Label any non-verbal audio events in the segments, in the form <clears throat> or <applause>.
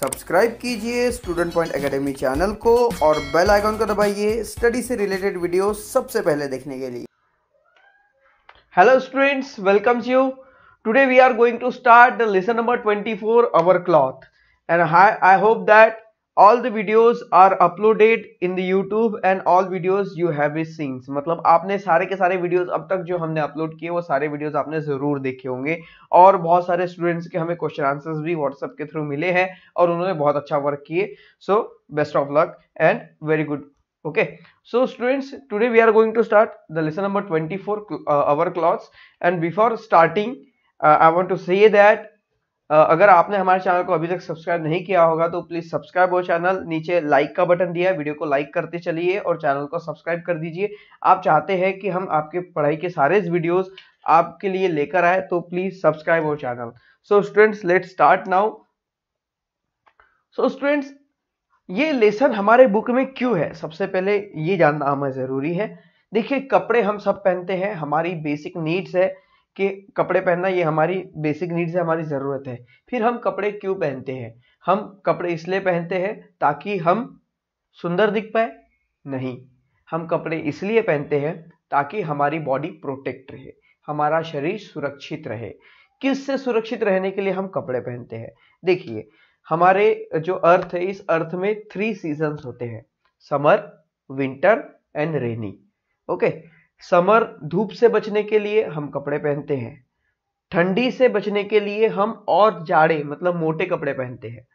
Subscribe कीजिए student point academy channel को और बेल आइकॉन को दबाइए स्टडी से रिलेटेड वीडियो सबसे पहले देखने के लिए hello students to you today we are going to start the lesson number 24 our cloth and I hope that all the videos are uploaded in the YouTube and all videos you have is scenes मतलब आपने सारे के सारे videos अब तक जो हमने upload किए वो सारे वीडियोज आपने ज़रूर देखे होंगे और बहुत सारे स्टूडेंट्स के हमें क्वेश्चन आंसर्स भी व्हाट्सएप के थ्रू मिले हैं और उन्होंने बहुत अच्छा वर्क किए so best of luck and very good okay so students today we are going to start the lesson number twenty four our clothes and before starting I want to say that अगर आपने हमारे channel को अभी तक subscribe नहीं किया होगा तो प्लीज़ सब्सक्राइब हो चैनल नीचे लाइक का बटन दिया है वीडियो को लाइक करते चलिए और चैनल को सब्सक्राइब कर दीजिए आप चाहते हैं कि हम आपके पढ़ाई के सारे वीडियोस आपके लिए लेकर आए तो प्लीज़ सब्सक्राइब हो channel so students let start now so students ये लेसन हमारे बुक में क्यों है सबसे पहले ये जानना हमें ज़रूरी है देखिए कपड़े हम सब पहनते हैं हमारी बेसिक नीड्स है कि कपड़े पहनना ये हमारी बेसिक नीड्स है हमारी ज़रूरत है फिर हम कपड़े क्यों पहनते हैं हम कपड़े इसलिए पहनते हैं ताकि हम सुंदर दिख पाए नहीं हम कपड़े इसलिए पहनते हैं ताकि हमारी बॉडी प्रोटेक्ट रहे हमारा शरीर सुरक्षित रहे किससे सुरक्षित रहने के लिए हम कपड़े पहनते हैं देखिए हमारे जो अर्थ है इस अर्थ में थ्री सीजन्स होते हैं summer winter and rainy okay okay? Summer धूप से बचने के लिए हम कपड़े पहनते हैं ठंडी से बचने के लिए हम और जाड़े मतलब मोटे कपड़े पहनते हैं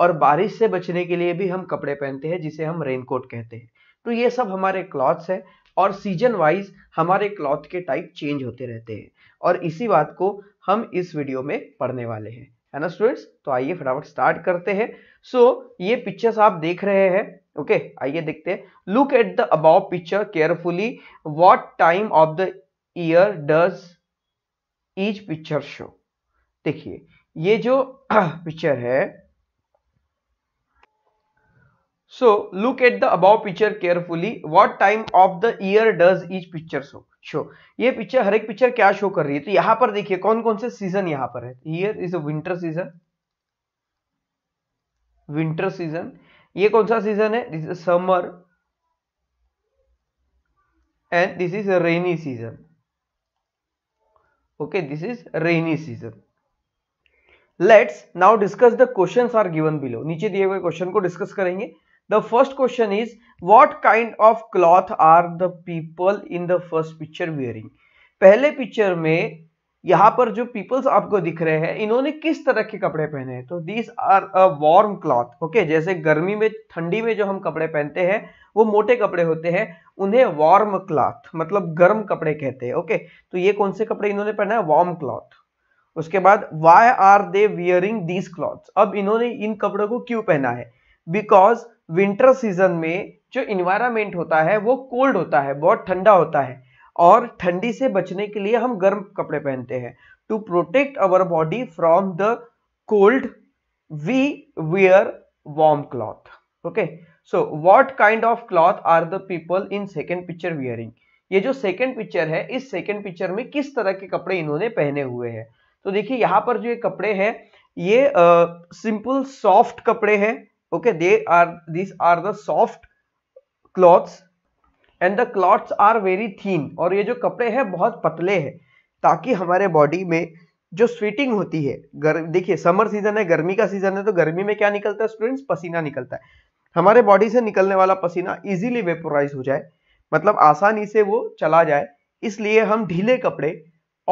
और बारिश से बचने के लिए भी हम कपड़े पहनते हैं जिसे हम रेनकोट कहते हैं तो ये सब हमारे क्लॉथ्स हैं और सीजन वाइज हमारे क्लॉथ के टाइप चेंज होते रहते हैं और इसी बात को हम इस वीडियो में पढ़ने वाले हैं है ना स्टूडेंट्स तो आइए फटाफट स्टार्ट करते हैं सो so, ये पिक्चर्स आप देख रहे हैं ओके आइए देखते हैं look at the above picture carefully what time of the year does each picture show देखिए ये जो पिक्चर <clears throat> है so look at the above picture carefully what time of the year does each picture show show ये picture हर एक picture क्या show कर रही है तो यहां पर देखिए कौन कौन से सीजन यहां पर है year is a winter season winter season ये कौन सा सीजन है this is summer and this is rainy season okay this is rainy season let's now discuss the question are given below नीचे दिए हुए क्वेश्चन को डिस्कस करेंगे the first question is what kind of cloth are the people in the first picture wearing पहले picture में यहाँ पर जो पीपल्स आपको दिख रहे हैं इन्होंने किस तरह के कपड़े पहने हैं तो these are a warm cloth okay जैसे गर्मी में ठंडी में जो हम कपड़े पहनते हैं वो मोटे कपड़े होते हैं उन्हें वार्म क्लॉथ मतलब गर्म कपड़े कहते हैं ओके तो ये कौन से कपड़े इन्होंने पहना है वार्म क्लॉथ उसके बाद why are they wearing these cloth अब इन्होंने इन कपड़ों को क्यों पहना है बिकॉज विंटर सीजन में जो इन्वायरमेंट होता है वो कोल्ड होता है बहुत ठंडा होता है और ठंडी से बचने के लिए हम गर्म कपड़े पहनते हैं to protect our body from the cold we wear warm cloth okay so what kind of cloth are the people in second picture wearing ये जो सेकेंड पिक्चर है इस सेकेंड पिक्चर में किस तरह के कपड़े इन्होंने पहने हुए हैं तो देखिए यहाँ पर जो ये कपड़े हैं ये सिंपल सॉफ्ट कपड़े हैं okay they are this are the soft clothes and the clothes are very thin और ये जो कपड़े हैं बहुत पतले हैं ताकि हमारे बॉडी में जो स्वीटिंग होती है देखिए समर सीजन है गर्मी का सीजन है तो गर्मी में क्या निकलता है स्टूडेंट्स पसीना निकलता है हमारे बॉडी से निकलने वाला पसीना इजीली वेपोराइज हो जाए मतलब आसानी से वो चला जाए इसलिए हम ढीले कपड़े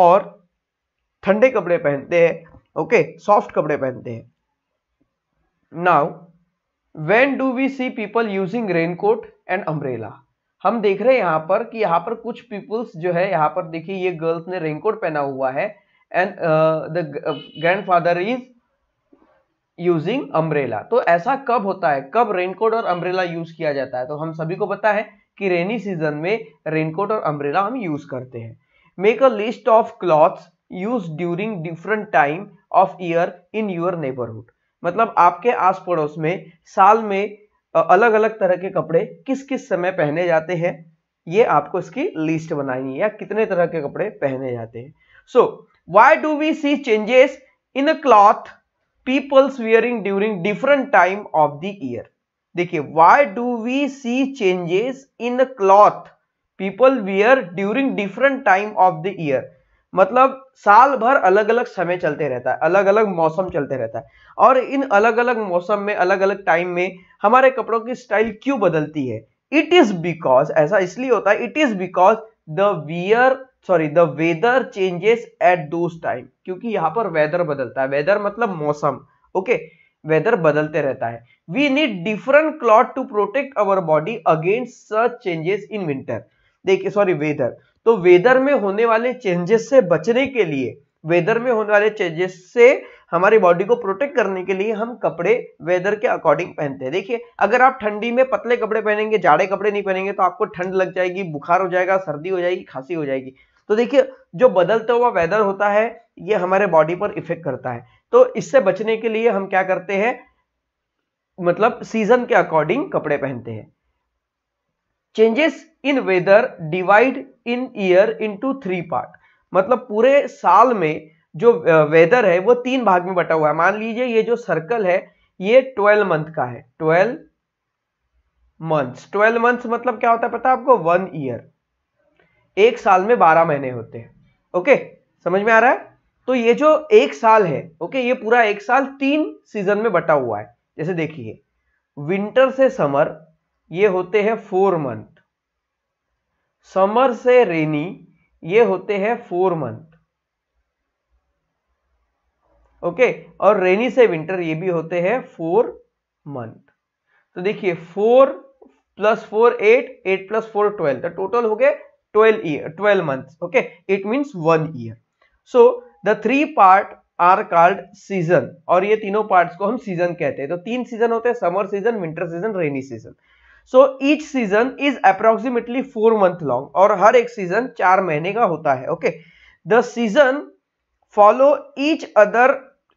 और ठंडे कपड़े पहनते हैं ओके सॉफ्ट कपड़े पहनते हैं now when do we see people using raincoat and umbrella हम देख रहे हैं यहाँ पर कि यहाँ पर कुछ पीपल्स जो है यहाँ पर देखिए ये गर्ल्स ने रेनकोट पहना हुआ है and the father is using umbrella तो ऐसा कब होता है कब रेनकोट और अम्ब्रेला यूज किया जाता है तो हम सभी को पता है कि रेनी सीजन में रेनकोट और अम्ब्रेला हम यूज करते हैं make a list of clothes use during different time of year in your neighbourhood मतलब आपके आस पड़ोस में साल में अलग अलग तरह के कपड़े किस किस समय पहने जाते हैं ये आपको इसकी लिस्ट बनानी है या कितने तरह के कपड़े पहने जाते हैं so why do we see changes in a cloth people's wearing during different time of the year देखिए why do we see changes in a cloth people wear during different time of the year मतलब साल भर अलग अलग समय चलते रहता है अलग अलग मौसम चलते रहता है और इन अलग अलग मौसम में अलग अलग टाइम में हमारे कपड़ों की स्टाइल क्यों बदलती है इट इज बिकॉज ऐसा इसलिए होता है it is because the wear sorry the weather changes at those time क्योंकि यहां पर वेदर बदलता है वेदर मतलब मौसम ओके वेदर बदलते रहता है we need different cloth to protect our body against such changes in winter देखिए सॉरी वेदर तो वेदर में होने वाले चेंजेस से बचने के लिए वेदर में होने वाले चेंजेस से हमारी बॉडी को प्रोटेक्ट करने के लिए हम कपड़े वेदर के अकॉर्डिंग पहनते हैं देखिए अगर आप ठंडी में पतले कपड़े पहनेंगे जाड़े कपड़े नहीं पहनेंगे तो आपको ठंड लग जाएगी बुखार हो जाएगा सर्दी हो जाएगी खांसी हो जाएगी तो देखिए जो बदलता हुआ वेदर होता है ये हमारे बॉडी पर इफेक्ट करता है तो इससे बचने के लिए हम क्या करते हैं मतलब सीजन के अकॉर्डिंग कपड़े पहनते हैं changes in weather divide in year into three part मतलब पूरे साल में जो वेदर है वो तीन भाग में बटा हुआ है मान लीजिए ये जो सर्कल है ये ट्वेल्व मंथ का है ट्वेल्व मंथ्स ट्वेल्व मंथ्स मतलब क्या होता है पता है आपको वन ईयर एक साल में बारह महीने होते हैं ओके समझ में आ रहा है तो ये जो एक साल है ओके ये पूरा एक साल तीन सीजन में बटा हुआ है जैसे देखिए विंटर से समर ये होते हैं फोर मंथ समर से रेनी ये होते हैं फोर मंथ ओके और रेनी से विंटर ये भी होते हैं फोर मंथ तो देखिए four plus four eight eight plus four twelve total हो गए twelve year twelve month okay it means one year so the three part are called season और ये तीनों पार्ट्स को हम सीजन कहते हैं तो तीन सीजन होते हैं summer season winter season rainy season so each season is approximately four month long और हर एक सीजन चार महीने का होता है okay the season follow each other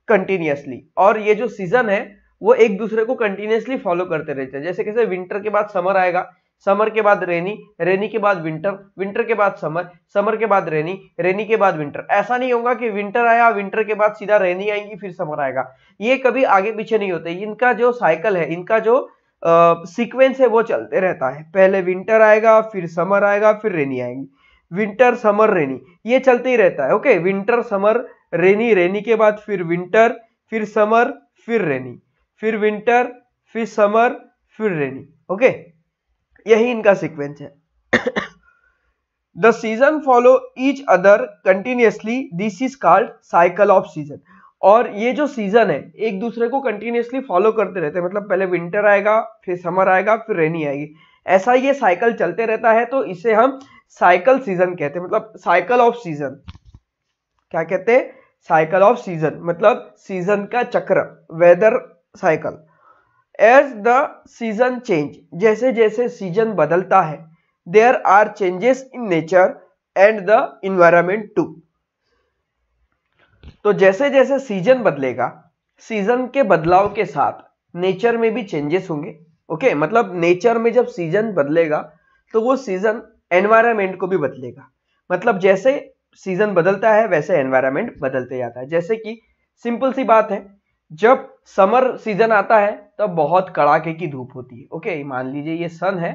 continuously और ये जो सीजन है वो एक दूसरे को कंटिन्यूसली फॉलो करते रहते हैं जैसे कैसे विंटर के बाद समर आएगा समर के बाद रेनी रेनी के बाद विंटर विंटर के बाद समर समर के बाद रेनी रेनी के बाद विंटर ऐसा नहीं होगा कि विंटर आया विंटर के बाद सीधा रेनी आएगी फिर समर आएगा ये कभी आगे पीछे नहीं होते इनका जो साइकिल है इनका जो सीक्वेंस है वो चलते रहता है पहले विंटर आएगा फिर समर आएगा फिर रेनी आएगी विंटर समर रेनी ये चलते ही रहता है okay winter summer rainy rainy के बाद फिर विंटर फिर समर फिर रेनी फिर विंटर फिर समर फिर रेनी ओके यही इनका सीक्वेंस है the season follow each other continuously this is called cycle of season और ये जो सीजन है एक दूसरे को कंटिन्यूसली फॉलो करते रहते हैं मतलब पहले विंटर आएगा फिर समर आएगा फिर रेनी आएगी ऐसा ये साइकिल चलते रहता है तो इसे हम साइकिल सीजन कहते हैं मतलब साइकिल ऑफ सीजन क्या कहते हैं साइकिल ऑफ सीजन मतलब सीजन का चक्र weather cycle as the season change जैसे जैसे सीजन बदलता है there are changes in nature and the environment too तो जैसे जैसे सीजन बदलेगा सीजन के बदलाव के साथ नेचर में भी चेंजेस होंगे ओके okay? मतलब नेचर में जब सीजन बदलेगा तो वो सीजन एनवायरमेंट को भी बदलेगा मतलब जैसे सीजन बदलता है वैसे एनवायरमेंट बदलते जाता है जैसे कि सिंपल सी बात है जब समर सीजन आता है तब बहुत कड़ाके की धूप होती है ओके मान लीजिए ये सन है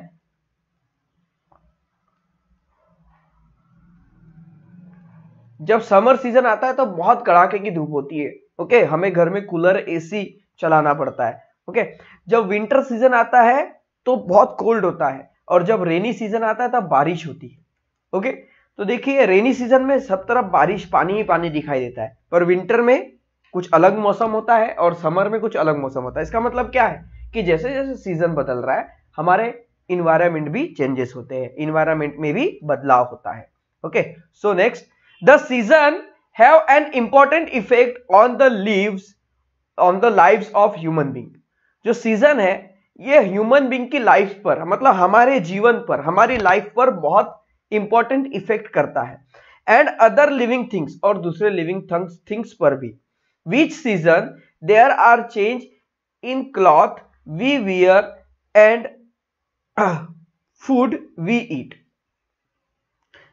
जब समर सीजन आता है तो बहुत कड़ाके की धूप होती है ओके हमें घर में कूलर एसी चलाना पड़ता है ओके जब विंटर सीजन आता है तो बहुत कोल्ड होता है और जब रेनी सीजन आता है तब बारिश होती है ओके तो देखिए रेनी सीजन में सब तरफ बारिश पानी ही पानी दिखाई देता है पर विंटर में कुछ अलग मौसम होता है और समर में कुछ अलग मौसम होता है इसका मतलब क्या है कि जैसे जैसे सीजन बदल रहा है हमारे इन्वायरमेंट भी चेंजेस होते हैं इन्वायरमेंट में भी बदलाव होता है okay so next the season have an important effect on the leaves on the life of human being जो सीजन है ये ह्यूमन बींग की लाइफ पर मतलब हमारे जीवन पर हमारी लाइफ पर बहुत इंपॉर्टेंट इफेक्ट करता है एंड अदर लिविंग थिंग्स और दूसरे लिविंग थिंग्स पर भी which season there are change in cloth we wear and food we eat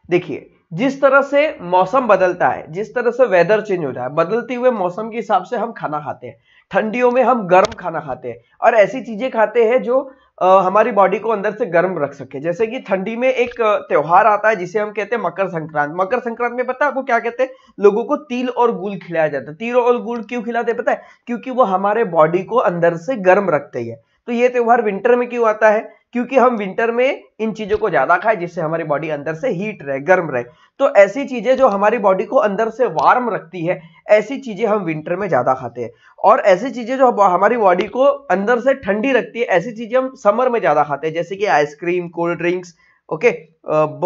देखिए जिस तरह से मौसम बदलता है जिस तरह से वेदर चेंज हो जाए बदलती हुए मौसम के हिसाब से हम खाना खाते हैं ठंडियों में हम गर्म खाना खाते हैं और ऐसी चीजें खाते हैं जो हमारी बॉडी को अंदर से गर्म रख सके जैसे कि ठंडी में एक त्योहार आता है जिसे हम कहते हैं मकर संक्रांत मकर संक्रांत में पता है आपको क्या कहते हैं लोगों को तिल और गुल खिलाया जाता है तिल और गुल क्यों खिलाते हैं पता है क्योंकि वो हमारे बॉडी को अंदर से गर्म रखते हैं है तो ये त्योहार विंटर में क्यों आता है क्योंकि हम विंटर में इन चीजों को ज्यादा खाएं जिससे हमारी बॉडी अंदर से हीट रहे गर्म रहे तो ऐसी चीजें जो हमारी बॉडी को अंदर से वार्म रखती है ऐसी चीजें हम विंटर में ज्यादा खाते हैं और ऐसी चीजें जो हमारी बॉडी को अंदर से ठंडी रखती है ऐसी चीजें हम समर में ज्यादा खाते हैं जैसे कि आइसक्रीम कोल्ड ड्रिंक्स ओके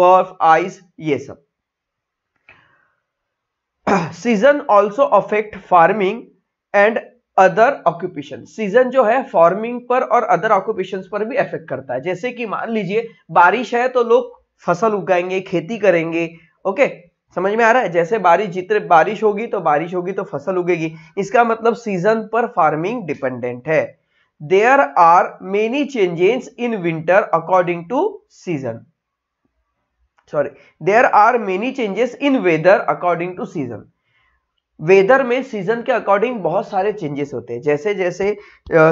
बर्फ आइस ये सब season also affect farming and other occupation season जो है फार्मिंग पर और अदर ऑक्यूपेशन पर भी इफेक्ट करता है जैसे कि मान लीजिए बारिश है तो लोग फसल उगाएंगे खेती करेंगे ओके समझ में आ रहा है जैसे बारिश जितने बारिश होगी तो बारिश होगी तो फसल उगेगी इसका मतलब सीजन पर फार्मिंग डिपेंडेंट है there are many changes in winter according to season sorry there are many changes in weather according to season weather में सीजन के अकॉर्डिंग बहुत सारे चेंजेस होते हैं जैसे जैसे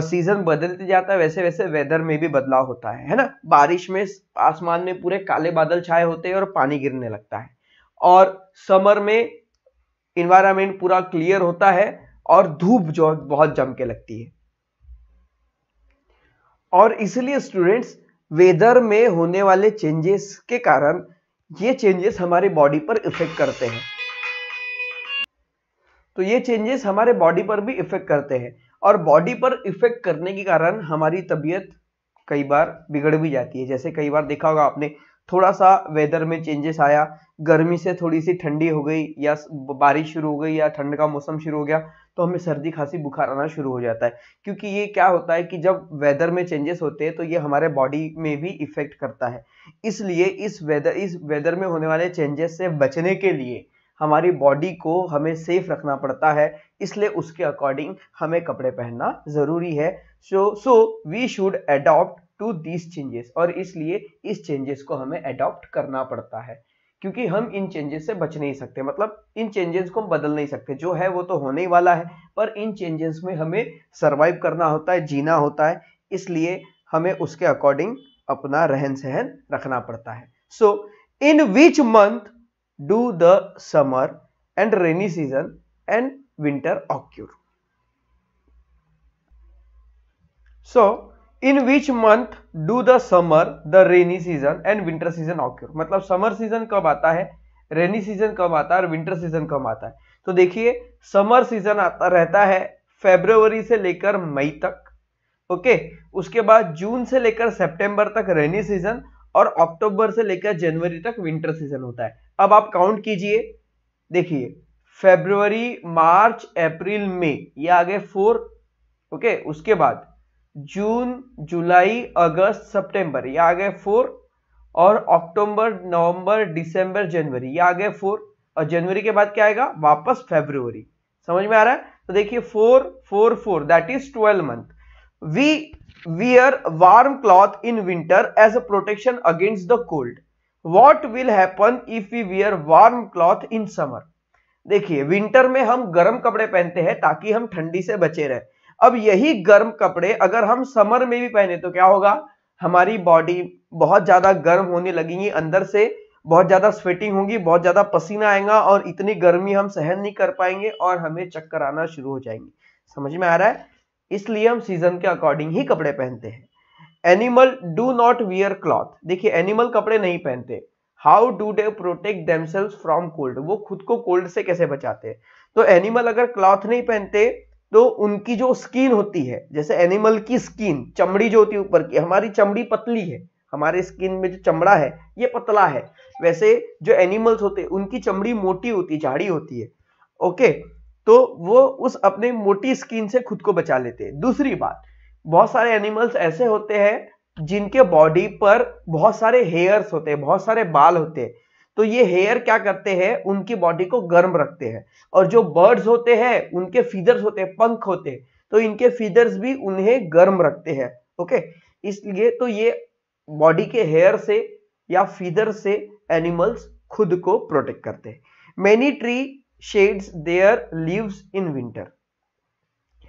सीजन बदलते जाता है वैसे वैसे वेदर में भी बदलाव होता है है ना बारिश में आसमान में पूरे काले बादल छाए होते हैं और पानी गिरने लगता है और समर में इन्वायरमेंट पूरा क्लियर होता है और धूप जो बहुत जम के लगती है और इसलिए स्टूडेंट्स वेदर में होने वाले चेंजेस के कारण ये चेंजेस हमारी बॉडी पर इफेक्ट करते हैं तो ये चेंजेस हमारे बॉडी पर भी इफेक्ट करते हैं और बॉडी पर इफेक्ट करने के कारण हमारी तबीयत कई बार बिगड़ भी जाती है जैसे कई बार देखा होगा आपने थोड़ा सा वेदर में चेंजेस आया गर्मी से थोड़ी सी ठंडी हो गई या बारिश शुरू हो गई या ठंड का मौसम शुरू हो गया तो हमें सर्दी खांसी बुखार आना शुरू हो जाता है क्योंकि ये क्या होता है कि जब वेदर में चेंजेस होते हैं तो ये हमारे बॉडी में भी इफेक्ट करता है इसलिए इस वेदर इस वेदर में होने वाले चेंजेस से बचने के लिए हमारी बॉडी को हमें सेफ रखना पड़ता है इसलिए उसके अकॉर्डिंग हमें कपड़े पहनना ज़रूरी है so so we should adopt to these changes और इसलिए इस चेंजेस को हमें अडॉप्ट करना पड़ता है क्योंकि हम इन चेंजेस से बच नहीं सकते मतलब इन चेंजेस को हम बदल नहीं सकते जो है वो तो होने ही वाला है पर इन चेंजेस में हमें सर्वाइव करना होता है जीना होता है इसलिए हमें उसके अकॉर्डिंग अपना रहन सहन रखना पड़ता है so in which month do the summer and rainy season and winter occur. So, in which month do the summer, the rainy season and winter season occur? matlab summer season kab aata hai rainy season kab aata hai aur winter season kab aata hai to dekhiye summer season aata rehta hai february se lekar मई tak ओके उसके बाद जून से लेकर सितंबर तक rainy season और अक्टूबर से लेकर जनवरी तक विंटर सीजन होता है अब आप काउंट कीजिए देखिए फेब्रुवरी मार्च अप्रैल मई ये आगे फोर ओके उसके बाद जून जुलाई अगस्त सितंबर ये आगे फोर और अक्टूबर नवंबर दिसंबर जनवरी ये आगे फोर और जनवरी के बाद क्या आएगा वापस फेब्रुवरी समझ में आ रहा है तो देखिए four four four that is twelve month we wear warm cloth in winter as a protection against the cold what will happen if we wear warm cloth in summer देखिए विंटर में हम गर्म कपड़े पहनते हैं ताकि हम ठंडी से बचे रहे अब यही गर्म कपड़े अगर हम समर में भी पहने तो क्या होगा हमारी बॉडी बहुत ज्यादा गर्म होने लगेंगी अंदर से बहुत ज्यादा स्वेटिंग होगी बहुत ज्यादा पसीना आएगा और इतनी गर्मी हम सहन नहीं कर पाएंगे और हमें चक्कर आना शुरू हो जाएंगे समझ में आ रहा है इसलिए हम सीजन के अकॉर्डिंग ही कपड़े पहनते हैं animal do not wear cloth देखिए एनिमल कपड़े नहीं पहनते how do they protect themselves from cold वो खुद को कोल्ड से कैसे बचाते हैं तो एनिमल अगर क्लॉथ नहीं पहनते तो उनकी जो स्किन होती है जैसे एनिमल की स्किन चमड़ी जो होती है ऊपर की हमारी चमड़ी पतली है हमारे स्किन में जो चमड़ा है ये पतला है वैसे जो एनिमल्स होते हैं उनकी चमड़ी मोटी होती है झाड़ी होती है ओके तो वो उस अपने मोटी स्किन से खुद को बचा लेते हैं दूसरी बात बहुत सारे एनिमल्स ऐसे होते हैं जिनके बॉडी पर बहुत सारे हेयर्स होते हैं बहुत सारे बाल होते हैं तो ये हेयर क्या करते हैं उनकी बॉडी को गर्म रखते हैं और जो बर्ड्स होते हैं उनके फीदर्स होते हैं पंख होते हैं तो इनके फीदर्स भी उन्हें गर्म रखते हैं ओके इसलिए तो ये बॉडी के हेयर से या फीदर से एनिमल्स खुद को प्रोटेक्ट करते हैं many tree sheds their leaves in winter.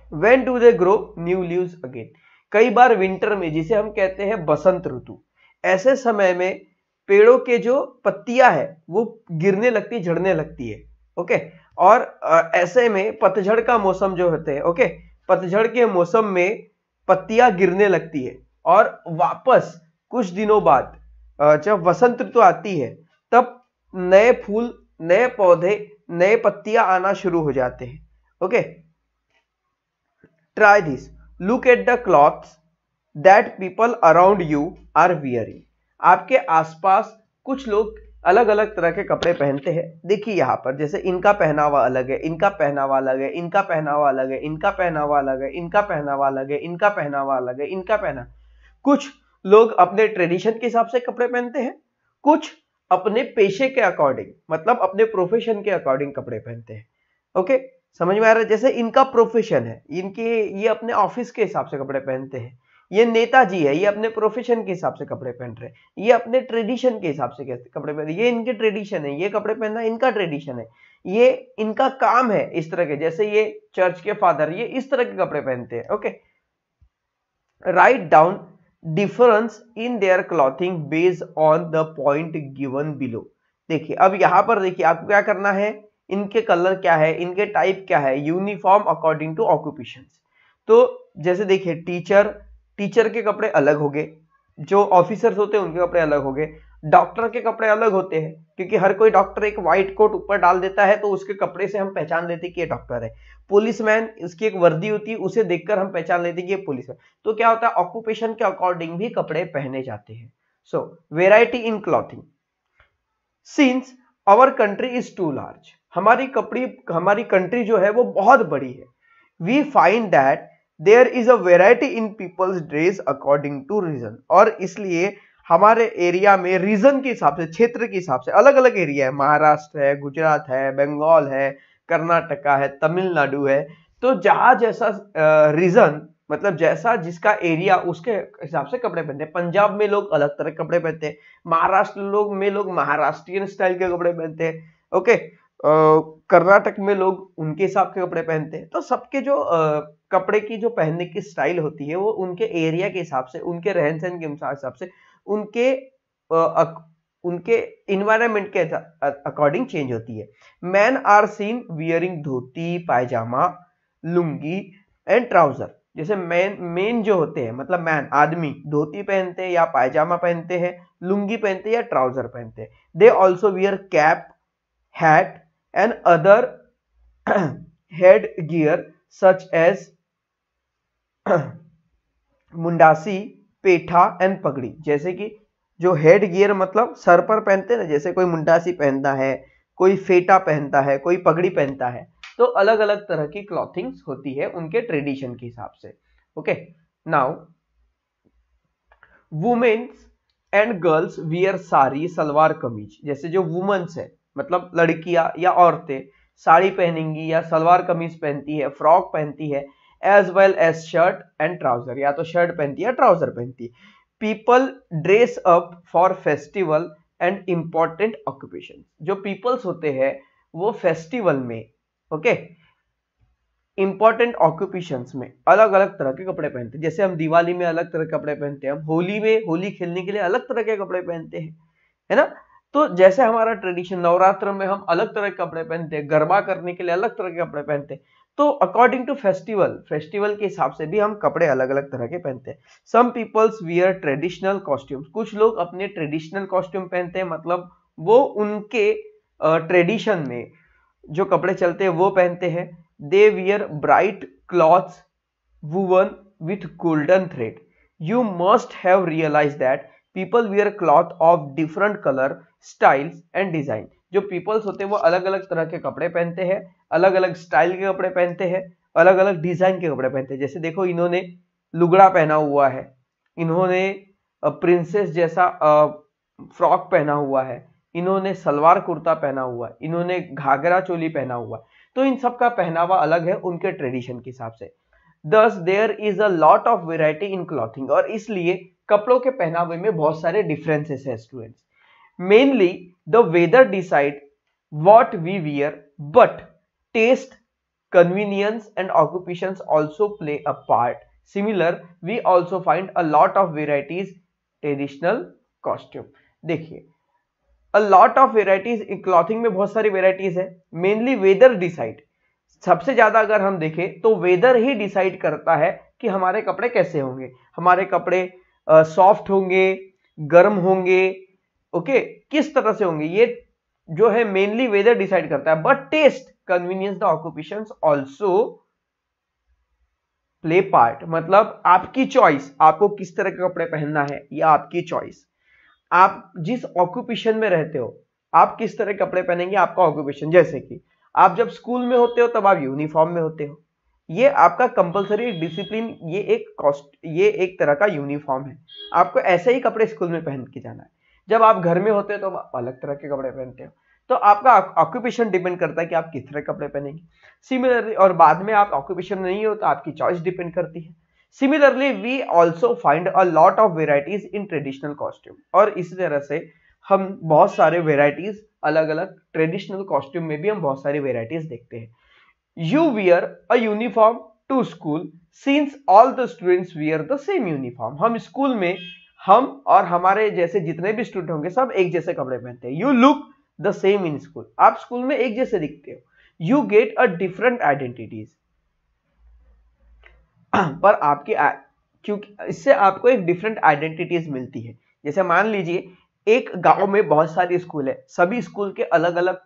When do they grow new leaves again? कई बार विंटर में जिसे हम कहते हैं बसंत ऋतु ऐसे समय में पेड़ों के जो पत्तियां है वो गिरने लगती झड़ने लगती है ओके और ऐसे में पतझड़ का मौसम जो होते हैं ओके पतझड़ के मौसम में पत्तियां गिरने लगती है और वापस कुछ दिनों बाद जब वसंत ऋतु आती है तब नए फूल नए पौधे नए पत्तियां आना शुरू हो जाते हैं okay try this look at the cloth that people around you are wearing आपके आसपास कुछ लोग अलग अलग तरह के कपड़े पहनते हैं देखिए यहाँ पर जैसे इनका पहनावा अलग है इनका पहनावा अलग है इनका पहनावा अलग है इनका पहनावा अलग है इनका पहनावा अलग है इनका पहनावा अलग है इनका पहना कुछ लोग अपने ट्रेडिशन के हिसाब से कपड़े पहनते हैं कुछ अपने पेशे के अकॉर्डिंग मतलब अपने प्रोफेशन के अकॉर्डिंग कपड़े पहनते हैं ओके समझ में आ रहा है जैसे इनका प्रोफेशन है इनके ये अपने ऑफिस के हिसाब से कपड़े पहनते हैं ये नेताजी है ये अपने प्रोफेशन के हिसाब से कपड़े पहन रहे हैं ये अपने ट्रेडिशन के हिसाब से कपड़े पहन रहे ये इनके ट्रेडिशन है ये कपड़े पहनना इनका ट्रेडिशन है ये इनका काम है इस तरह के जैसे ये चर्च के फादर ये इस तरह के कपड़े पहनते हैं okay write down difference in their clothing based on the point given below देखिए अब यहां पर देखिए आपको क्या करना है इनके कलर क्या है इनके टाइप क्या है यूनिफॉर्म अकॉर्डिंग टू ऑक्यूपेशन तो जैसे देखिए टीचर टीचर के कपड़े अलग हो गए जो ऑफिसर्स होते हैं उनके कपड़े अलग हो गए डॉक्टर के कपड़े अलग होते हैं क्योंकि हर कोई डॉक्टर एक व्हाइट कोट ऊपर डाल देता है तो उसके कपड़े से हम पहचान लेते कि ये डॉक्टर है पुलिसमैन इसकी एक वर्दी होती है उसे देखकर हम पहचान लेते कि ये पुलिस है तो क्या होता है ऑक्यूपेशन के अकॉर्डिंग भी कपड़े पहने जाते हैं so variety in clothing since our country is too large हमारी कपड़ी हमारी कंट्री जो है वो बहुत बड़ी है we find that there is a variety in people's dress according to region और इसलिए हमारे एरिया में रीजन के हिसाब से क्षेत्र के हिसाब से अलग अलग एरिया है महाराष्ट्र है गुजरात है बंगाल है कर्नाटका है तमिलनाडु है तो जहाँ जैसा रीजन मतलब जैसा जिसका एरिया उसके हिसाब से कपड़े पहनते हैं पंजाब में लोग अलग तरह के कपड़े पहनते हैं महाराष्ट्र लोग में लोग महाराष्ट्रियन स्टाइल के कपड़े पहनते हैं ओके कर्नाटक में लोग उनके हिसाब के कपड़े पहनते हैं तो सबके जो आ, कपड़े की जो पहनने की स्टाइल होती है वो उनके एरिया के हिसाब से उनके रहन सहन के हिसाब से उनके उनके इन्वायरमेंट के अकॉर्डिंग चेंज होती है man are seen wearing dhoti pyjama lungi and trouser जैसे मैन मेन जो होते हैं मतलब मैन आदमी धोती पहनते हैं या पायजामा पहनते हैं लुंगी पहनते हैं या ट्राउजर पहनते हैं they also wear cap hat and other head gear such as mundasi petha and pagdi जैसे कि जो हेड गियर मतलब सर पर पहनते ना जैसे कोई मुंडासी पहनता है कोई फेटा पहनता है कोई पगड़ी पहनता है तो अलग अलग तरह की क्लॉथिंग्स होती है उनके ट्रेडिशन के हिसाब से okay now womens and girls wear sari salwar kameez जैसे जो वुमेन्स है मतलब लड़कियां या औरतें साड़ी पहनेंगी या सलवार कमीज पहनती है फ्रॉक पहनती है as well as shirt and trouser या तो शर्ट पहनती है ट्राउजर पहनती है people dress up for festival and important occupation जो पीपल्स होते हैं वो फेस्टिवल में ओके इंपॉर्टेंट ऑक्यूपेशन में अलग अलग तरह के कपड़े पहनते हैं जैसे हम दिवाली में अलग तरह के कपड़े पहनते हैं हम होली में होली खेलने के लिए अलग तरह के कपड़े पहनते हैं है ना तो जैसे हमारा ट्रेडिशन नवरात्र में हम अलग तरह के कपड़े पहनते हैं गरबा करने के लिए अलग तरह के कपड़े पहनते हैं तो अकॉर्डिंग टू फेस्टिवल फेस्टिवल के हिसाब से भी हम कपड़े अलग अलग तरह के पहनते हैं some peoples wear traditional costume कुछ लोग अपने ट्रेडिशनल कॉस्ट्यूम पहनते हैं मतलब वो उनके ट्रेडिशन में जो कपड़े चलते हैं वो पहनते हैं they wear bright clothes woven with golden thread you must have realise that people wear cloth of different colour styles and design जो पीपल्स होते हैं वो अलग अलग तरह के कपड़े पहनते हैं अलग अलग स्टाइल के कपड़े पहनते हैं अलग अलग डिजाइन के कपड़े पहनते हैं जैसे देखो इन्होंने लुगड़ा पहना हुआ है इन्होंने प्रिंसेस जैसा फ्रॉक पहना हुआ है इन्होंने सलवार कुर्ता पहना हुआ है इन्होंने घाघरा चोली पहना हुआ तो इन सब का पहनावा अलग है उनके ट्रेडिशन के हिसाब से thus there is a lot of variety in clothing और इसलिए कपड़ों के पहनावे में बहुत सारे डिफरेंसेस है students mainly the weather decide what we wear but taste convenience and occupations also play a part similar we also find a lot of varieties traditional costume देखिए a lot of varieties clothing में बहुत सारी varieties है mainly weather decide सबसे ज्यादा अगर हम देखें तो वेदर ही डिसाइड करता है कि हमारे कपड़े कैसे होंगे हमारे कपड़े सॉफ्ट होंगे गर्म होंगे ओके किस तरह से होंगे ये जो है मेनली वेदर डिसाइड करता है but taste convenience the occupation also play part मतलब आपकी चॉइस आपको किस तरह के कपड़े पहनना है ये आपकी चॉइस आप जिस ऑक्यूपेशन में रहते हो आप किस तरह के कपड़े पहनेंगे आपका ऑक्यूपेशन जैसे कि आप जब स्कूल में होते हो तब आप यूनिफॉर्म में होते हो ये आपका कंपलसरी डिसिप्लिन ये एक कॉस्ट ये एक तरह का यूनिफॉर्म है आपको ऐसे ही कपड़े स्कूल में पहन के जाना है जब आप घर में होते हैं तो आप अलग तरह के कपड़े पहनते हो तो आपका ऑक्यूपेशन डिपेंड करता है कि आप किस तरह कपड़े पहनेंगे सिमिलरली और बाद में आप ऑक्यूपेशन नहीं हो तो आपकी चॉइस डिपेंड करती है similarly we also find a lot of varieties in traditional costume और इसी तरह से हम बहुत सारे वेराइटीज अलग अलग ट्रेडिशनल कॉस्ट्यूम में भी हम बहुत सारी वेराइटीज देखते हैं you wear a uniform to school since all the students wear the same uniform हम स्कूल में हम और हमारे जैसे जितने भी स्टूडेंट होंगे सब एक जैसे कपड़े पहनते हैं you look the same in school आप स्कूल में एक जैसे दिखते हो you get a different identities पर आपकी क्योंकि इससे आपको एक डिफरेंट आइडेंटिटीज मिलती है जैसे मान लीजिए एक गांव में बहुत सारे स्कूल है सभी स्कूल के अलग अलग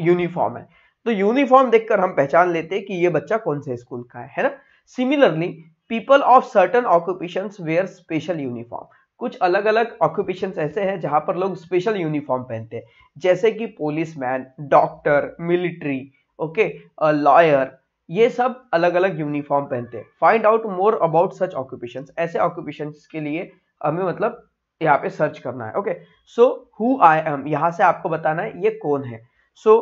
यूनिफॉर्म है तो यूनिफॉर्म देखकर हम पहचान लेते हैं कि ये बच्चा कौन से स्कूल का है है ना similarly people of certain occupation wear special uniform कुछ अलग अलग ऑक्यूपेशन ऐसे हैं जहाँ पर लोग स्पेशल यूनिफॉर्म पहनते हैं जैसे कि police man doctor military okay lawyer ये सब अलग अलग यूनिफॉर्म पहनते हैं find out more about such occupation ऐसे ऑक्यूपेशन के लिए हमें मतलब यहाँ पे सर्च करना है okay so who I am यहाँ से आपको बताना है ये कौन है so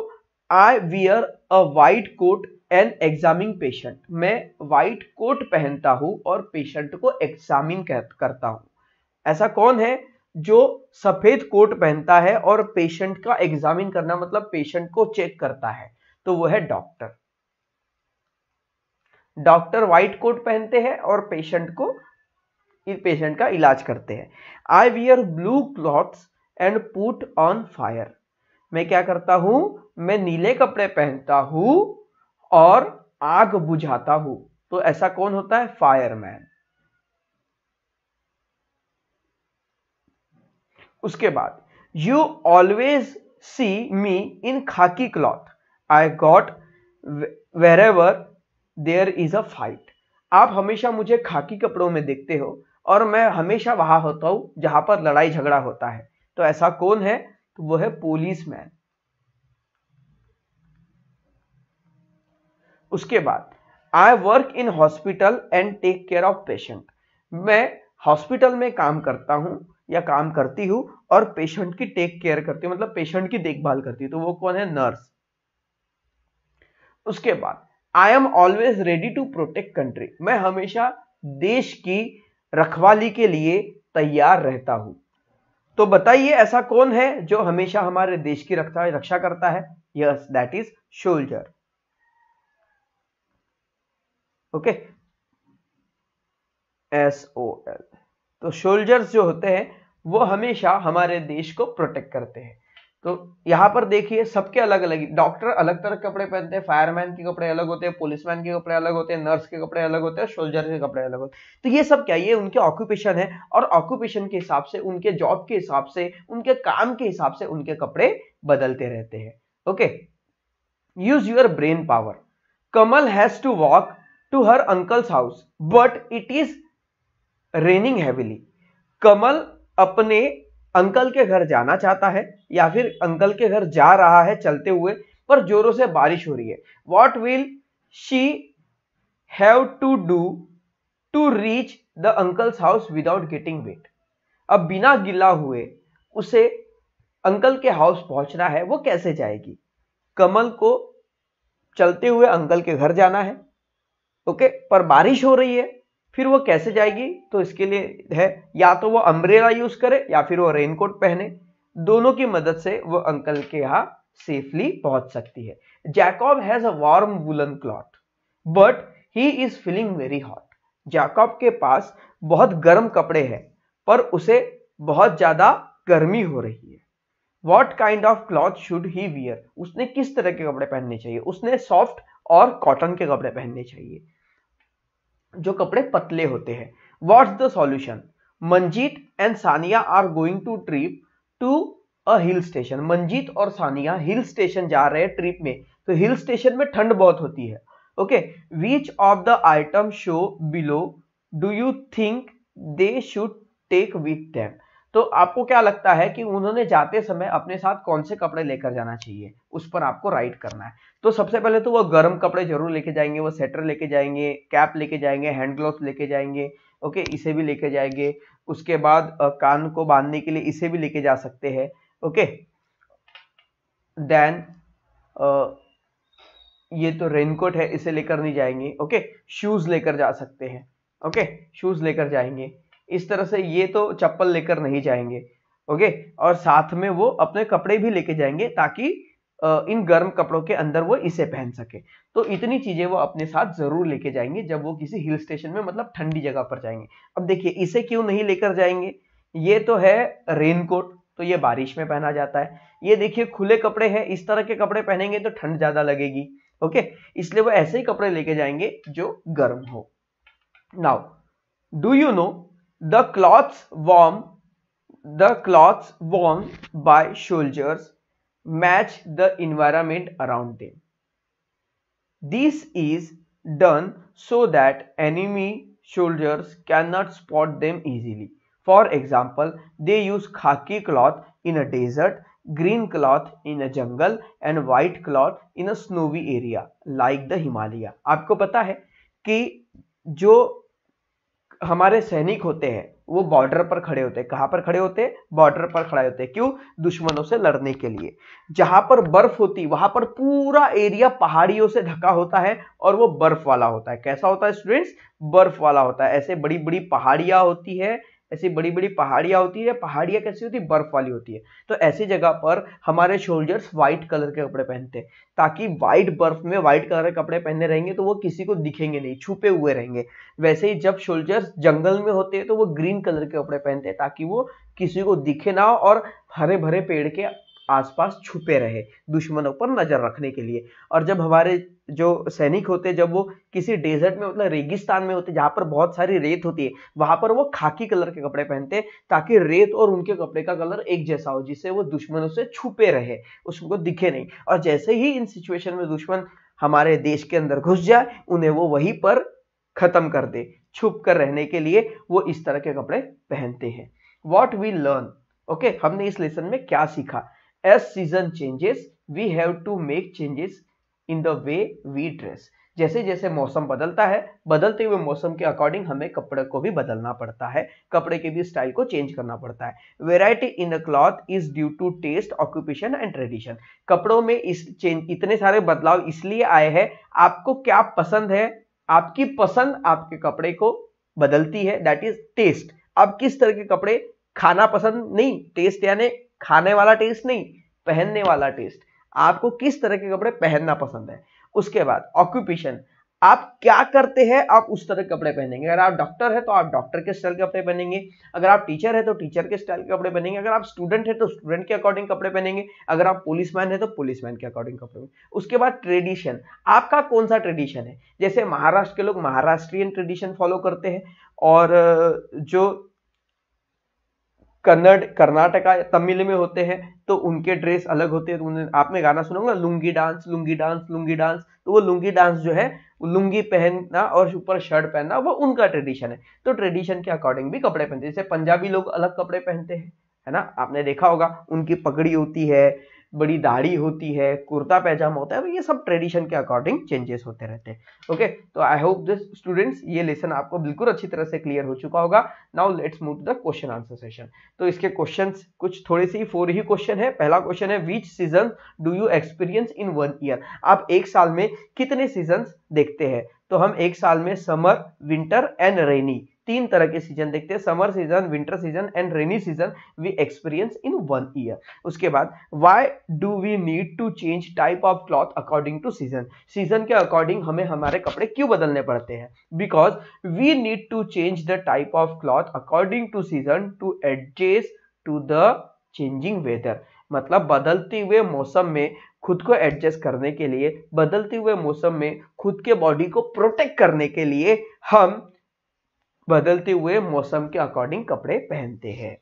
I wear a white coat and examining patient मैं वाइट कोट पहनता हूँ और पेशेंट को एग्जामिन करता हूँ ऐसा कौन है जो सफेद कोट पहनता है और पेशेंट का एग्जामिन करना मतलब पेशेंट को चेक करता है तो वो है डॉक्टर डॉक्टर व्हाइट कोट पहनते हैं और पेशेंट को पेशेंट का इलाज करते हैं I wear blue clothes and put on fire मैं क्या करता हूं मैं नीले कपड़े पहनता हूं और आग बुझाता हूं तो ऐसा कौन होता है फायरमैन उसके बाद you always see me in khaki cloth I got wherever there is a fight आप हमेशा मुझे खाकी कपड़ों में देखते हो और मैं हमेशा वहां होता हूं जहां पर लड़ाई झगड़ा होता है तो ऐसा कौन है तो वो है पुलिस मैन उसके बाद I work in hospital and take care of patient मैं हॉस्पिटल में काम करता हूं या काम करती हूँ और पेशेंट की टेक केयर करती हूँ मतलब पेशेंट की देखभाल करती हूँ तो वो कौन है नर्स उसके बाद I am always ready to protect country मैं हमेशा देश की रखवाली के लिए तैयार रहता हूं तो बताइए ऐसा कौन है जो हमेशा हमारे देश की रक्षा रक्षा करता है yes that is soldier okay S O L तो सोल्जर्स जो होते हैं वो हमेशा हमारे देश को प्रोटेक्ट करते हैं तो यहाँ पर देखिए सबके अलग अलग डॉक्टर अलग तरह के कपड़े पहनते हैं फायरमैन के कपड़े अलग होते हैं पुलिसमैन के कपड़े अलग होते हैं नर्स के कपड़े अलग होते हैं सोल्जर के कपड़े अलग होते हैं तो ये सब क्या ये उनके ऑक्यूपेशन है और ऑक्यूपेशन के हिसाब से उनके जॉब के हिसाब से उनके काम के हिसाब से उनके कपड़े बदलते रहते हैं okay use your brain power Kamal has to walk to her uncle's house but it is raining heavily Kamal अपने अंकल के घर जाना चाहता है या फिर अंकल के घर जा रहा है चलते हुए पर जोरों से बारिश हो रही है what will she have to do to reach the uncle's house without getting wet अब बिना गिला हुए उसे अंकल के हाउस पहुंचना है वो कैसे जाएगी कमल को चलते हुए अंकल के घर जाना है ओके पर बारिश हो रही है फिर वो कैसे जाएगी तो इसके लिए है या तो वो अम्ब्रेला यूज करे या फिर वो रेनकोट पहने दोनों की मदद से वो अंकल के यहाँ सेफली पहुंच सकती है Jacob has a warm woollen cloth but he is feeling very hot Jacob के पास बहुत गर्म कपड़े हैं पर उसे बहुत ज्यादा गर्मी हो रही है what kind of cloth should he wear उसने किस तरह के कपड़े पहनने चाहिए उसने सॉफ्ट और कॉटन के कपड़े पहनने चाहिए जो कपड़े पतले होते हैं what the solution Manjeet and Sania are going to trip to a hill station Manjeet और सानिया हिल स्टेशन जा रहे हैं ट्रिप में तो हिल स्टेशन में ठंड बहुत होती है okay which of the item show below do you think they should take with them तो आपको क्या लगता है कि उन्होंने जाते समय अपने साथ कौन से कपड़े लेकर जाना चाहिए उस पर आपको राइट करना है तो सबसे पहले तो वो गर्म कपड़े जरूर लेके जाएंगे वो स्वेटर लेके जाएंगे कैप लेके जाएंगे हैंड ग्लोव लेके जाएंगे ओके इसे भी लेके जाएंगे उसके बाद कान को बांधने के लिए इसे भी लेके जा सकते हैं ओके देन ये तो रेनकोट है इसे लेकर नहीं जाएंगे ओके शूज लेकर जा सकते हैं ओके शूज लेकर जाएंगे इस तरह से ये तो चप्पल लेकर नहीं जाएंगे ओके और साथ में वो अपने कपड़े भी लेके जाएंगे ताकि इन गर्म कपड़ों के अंदर वो इसे पहन सके तो इतनी चीजें वो अपने साथ जरूर लेके जाएंगे जब वो किसी हिल स्टेशन में मतलब ठंडी जगह पर जाएंगे अब देखिए इसे क्यों नहीं लेकर जाएंगे ये तो है रेनकोट तो ये बारिश में पहना जाता है ये देखिए खुले कपड़े हैं इस तरह के कपड़े पहनेंगे तो ठंड ज्यादा लगेगी ओके इसलिए वो ऐसे ही कपड़े लेके जाएंगे जो गर्म हो now do you know the clothes worn the clothes worn by soldiers match the environment around them this is done so that enemy soldiers cannot spot them easily for example they use khaki cloth in a desert green cloth in a jungle and white cloth in a snowy area like the himalaya आपको पता है कि जो हमारे सैनिक होते हैं वो बॉर्डर पर खड़े होते हैं कहाँ पर खड़े होते हैं बॉर्डर पर खड़े होते हैं क्यों दुश्मनों से लड़ने के लिए जहां पर बर्फ होती वहां पर पूरा एरिया पहाड़ियों से ढका होता है और वो बर्फ वाला होता है कैसा होता है स्टूडेंट्स बर्फ वाला होता है ऐसे बड़ी बड़ी पहाड़ियां होती है ऐसी बड़ी बड़ी पहाड़ियाँ होती है पहाड़ियाँ कैसी होती है बर्फ वाली होती है तो ऐसी जगह पर हमारे शोल्जर्स व्हाइट कलर के कपड़े पहनते हैं ताकि व्हाइट बर्फ में व्हाइट कलर के कपड़े पहने रहेंगे तो वो किसी को दिखेंगे नहीं छुपे हुए रहेंगे वैसे ही जब शोल्जर्स जंगल में होते हैं तो वो ग्रीन कलर के कपड़े पहनते हैं ताकि वो किसी को दिखे ना और हरे भरे पेड़ के आसपास छुपे रहे दुश्मनों पर नज़र रखने के लिए और जब हमारे जो सैनिक होते जब वो किसी डेजर्ट में मतलब रेगिस्तान में होते जहाँ पर बहुत सारी रेत होती है वहाँ पर वो खाकी कलर के कपड़े पहनते ताकि रेत और उनके कपड़े का कलर एक जैसा हो जिससे वो दुश्मनों से छुपे रहे उसको दिखे नहीं और जैसे ही इन सिचुएशन में दुश्मन हमारे देश के अंदर घुस जाए उन्हें वो वहीं पर खत्म कर दे छुप कर रहने के लिए वो इस तरह के कपड़े पहनते हैं वॉट वी लर्न ओके हमने इस लेसन में क्या सीखा as season changes we have to make changes in the way we dress जैसे जैसे मौसम बदलता है बदलते हुए मौसम के अकॉर्डिंग हमें कपड़े को भी बदलना पड़ता है कपड़े के भी स्टाइल को चेंज करना पड़ता है variety in the cloth is due to taste occupation and tradition कपड़ों में इस चेंज इतने सारे बदलाव इसलिए आए हैं आपको क्या पसंद है आपकी पसंद आपके कपड़े को बदलती है दैट इज टेस्ट आप किस तरह के कपड़े खाना पसंद नहीं टेस्ट यानी खाने वाला टेस्ट नहीं पहनने वाला टेस्ट आपको किस तरह के कपड़े पहनना पसंद है उसके बाद ऑक्यूपेशन आप क्या करते हैं आप उस तरह के कपड़े पहनेंगे अगर आप डॉक्टर है तो आप डॉक्टर के स्टाइल के कपड़े पहनेंगे अगर आप टीचर है तो टीचर के स्टाइल के कपड़े पहनेंगे अगर आप स्टूडेंट है तो स्टूडेंट के अकॉर्डिंग कपड़े पहनेंगे अगर आप पुलिसमैन है तो पुलिसमैन के अकॉर्डिंग कपड़े उसके बाद ट्रेडिशन आपका कौन सा ट्रेडिशन है जैसे महाराष्ट्र के लोग महाराष्ट्रियन ट्रेडिशन फॉलो करते हैं और जो कन्नड़ कर्नाटका तमिल में होते हैं तो उनके ड्रेस अलग होते हैं तो उन्हें आपने गाना सुना होगा lungi dance lungi dance lungi dance तो वो लुंगी डांस जो है लुंगी पहनना और ऊपर शर्ट पहनना वो उनका ट्रेडिशन है तो ट्रेडिशन के अकॉर्डिंग भी कपड़े पहनते हैं जैसे पंजाबी लोग अलग कपड़े पहनते हैं है ना आपने देखा होगा उनकी पगड़ी होती है बड़ी दाढ़ी होती है कुर्ता पैजामा होता है तो ये सब ट्रेडिशन के अकॉर्डिंग चेंजेस होते रहते हैं ओके तो आई होप दिस स्टूडेंट्स ये लेसन आपको बिल्कुल अच्छी तरह से क्लियर हो चुका होगा now let's move to the question answer session तो इसके क्वेश्चन कुछ थोड़े से ही फोर ही क्वेश्चन है पहला क्वेश्चन है which season do you experience in one year आप एक साल में कितने सीजन देखते हैं तो हम एक साल में समर विंटर एंड रेनी तीन तरह के सीजन देखते हैं summer season winter season and rainy season we experience in one year उसके बाद why do we need to change type of cloth according to season season के अकॉर्डिंग हमें हमारे कपड़े क्यों बदलने पड़ते हैं because we need to change the type of cloth according to season to adjust to the changing weather मतलब बदलते हुए मौसम में खुद को एडजस्ट करने के लिए बदलते हुए मौसम में खुद के बॉडी को प्रोटेक्ट करने के लिए हम बदलते हुए मौसम के अकॉर्डिंग कपड़े पहनते हैं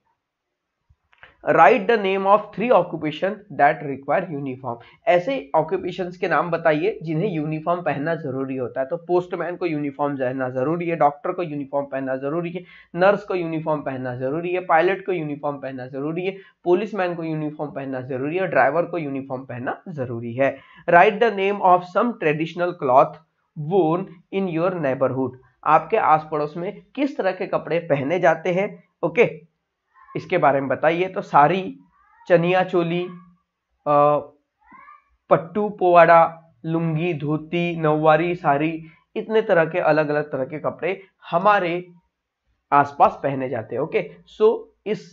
write the name of three occupation that require uniform ऐसे ऑक्यूपेशन के नाम बताइए जिन्हें यूनिफॉर्म पहनना जरूरी होता है तो पोस्टमैन को यूनिफॉर्म पहनना जरूरी है डॉक्टर को यूनिफॉर्म पहनना जरूरी है नर्स को यूनिफॉर्म पहनना जरूरी है पायलट को यूनिफॉर्म पहनना जरूरी है पुलिसमैन को यूनिफॉर्म पहनना जरूरी है ड्राइवर को यूनिफॉर्म पहनना जरूरी है write the name of some traditional cloth worn in your neighbourhood आपके आस पड़ोस में किस तरह के कपड़े पहने जाते हैं ओके इसके बारे में बताइए तो साड़ी चनिया चोली पट्टू पोवाड़ा लुंगी धोती नववारी साड़ी इतने तरह के अलग अलग तरह के कपड़े हमारे आसपास पहने जाते हैं ओके सो इस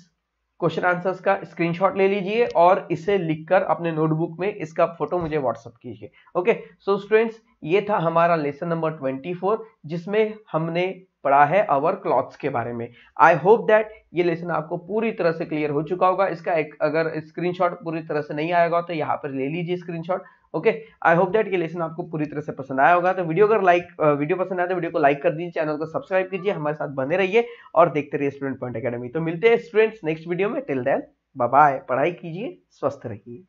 क्वेश्चन आंसर्स का स्क्रीनशॉट ले लीजिए और इसे लिखकर अपने नोटबुक में इसका फोटो मुझे व्हाट्सअप कीजिए ओके सो स्टूडेंट्स ये था हमारा लेसन नंबर ट्वेंटी फोर जिसमें हमने पढ़ा है अवर क्लॉथ्स के बारे में आई होप दैट ये लेसन आपको पूरी तरह से क्लियर हो चुका होगा इसका एक अगर स्क्रीनशॉट पूरी तरह से नहीं आएगा तो यहाँ पर ले लीजिए screenshot okay I hope that ये लेसन आपको पूरी तरह से पसंद आया होगा तो वीडियो अगर लाइक वीडियो पसंद आया तो वीडियो को लाइक कर दीजिए चैनल को सब्सक्राइब कीजिए हमारे साथ बने रहिए और देखते रहिए स्टूडेंट पॉइंट अकेडमी तो मिलते हैं स्टूडेंट्स नेक्स्ट वीडियो में टिल दैन बाय पढ़ाई कीजिए स्वस्थ रहिए